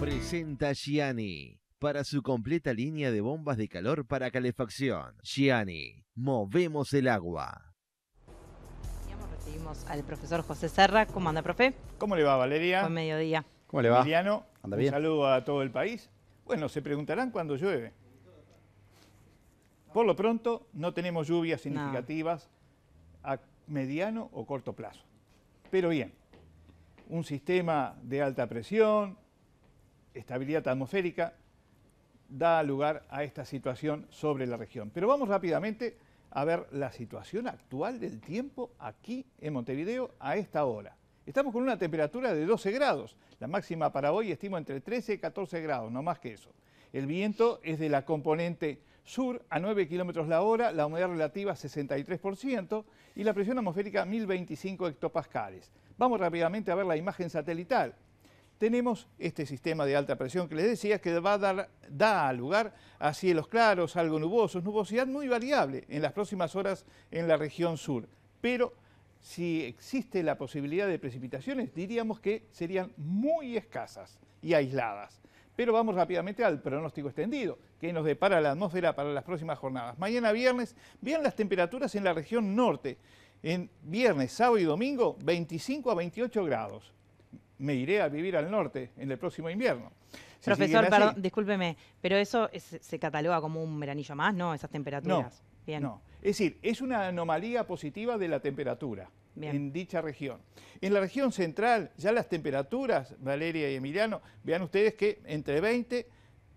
Presenta Gianni. Para su completa línea de bombas de calor para calefacción, Gianni, movemos el agua. Recibimos al profesor José Serra. ¿Cómo anda, profe? ¿Cómo le va, Valeria? Buen mediodía. ¿Cómo le va? un saludo a todo el país. Bueno, se preguntarán cuándo llueve. Por lo pronto, no tenemos lluvias significativas a mediano o corto plazo. Pero bien, un sistema de alta presión, estabilidad atmosférica da lugar a esta situación sobre la región. Pero vamos rápidamente a ver la situación actual del tiempo aquí en Montevideo a esta hora. Estamos con una temperatura de 12 grados, la máxima para hoy estimo entre 13 y 14 grados, no más que eso. El viento es de la componente sur a 9 kilómetros la hora, la humedad relativa 63% y la presión atmosférica 1025 hectopascales. Vamos rápidamente a ver la imagen satelital tenemos este sistema de alta presión que les decía que va a dar da lugar a cielos claros, algo nubosos, nubosidad muy variable en las próximas horas en la región sur. Pero si existe la posibilidad de precipitaciones, diríamos que serían muy escasas y aisladas. Pero vamos rápidamente al pronóstico extendido, que nos depara la atmósfera para las próximas jornadas. Mañana viernes, vean las temperaturas en la región norte. En viernes, sábado y domingo, 25 a 28 grados me iré a vivir al norte en el próximo invierno. Profesor, perdón, discúlpeme, pero eso se cataloga como un veranillo más, ¿no? Esas temperaturas. No, no. Es decir, es una anomalía positiva de la temperatura en dicha región. En la región central, ya las temperaturas, Valeria y Emiliano, vean ustedes que entre 20,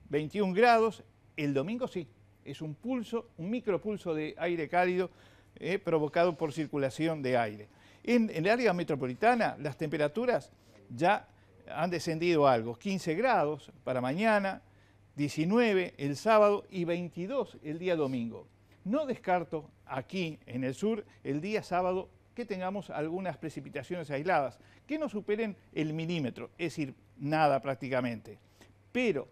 21 grados, el domingo sí, es un pulso, un micropulso de aire cálido eh, provocado por circulación de aire. En, en el área metropolitana, las temperaturas ya han descendido algo, 15 grados para mañana, 19 el sábado y 22 el día domingo. No descarto aquí en el sur el día sábado que tengamos algunas precipitaciones aisladas que no superen el milímetro, es decir, nada prácticamente. Pero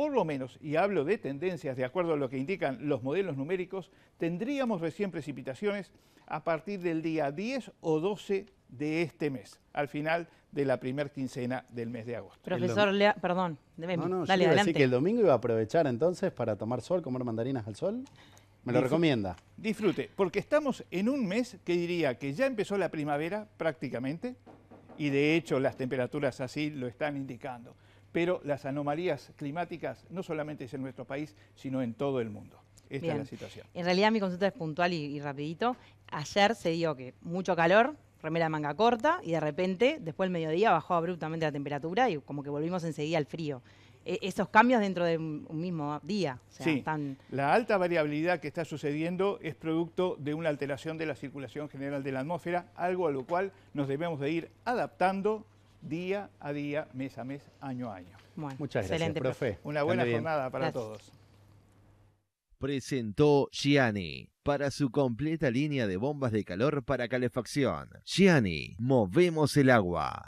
por lo menos, y hablo de tendencias de acuerdo a lo que indican los modelos numéricos, tendríamos recién precipitaciones a partir del día 10 o 12 de este mes, al final de la primera quincena del mes de agosto. Profesor, Lea, perdón, deme, no, dale, adelante. Así que el domingo iba a aprovechar entonces para tomar sol, comer mandarinas al sol. Me lo recomienda. Disfrute, porque estamos en un mes que diría que ya empezó la primavera prácticamente y de hecho las temperaturas así lo están indicando pero las anomalías climáticas no solamente es en nuestro país, sino en todo el mundo. Esta es la situación. En realidad mi consulta es puntual y, rapidito. Ayer se dio que mucho calor, remera manga corta y de repente, después del mediodía, bajó abruptamente la temperatura y como que volvimos enseguida al frío. E, esos cambios dentro de un mismo día. sí, la alta variabilidad que está sucediendo es producto de una alteración de la circulación general de la atmósfera, algo a lo cual nos debemos de ir adaptando día a día, mes a mes, año a año. Muchas gracias, profe. Una buena jornada para todos. Presentó Gianni para su completa línea de bombas de calor para calefacción. Gianni, movemos el agua.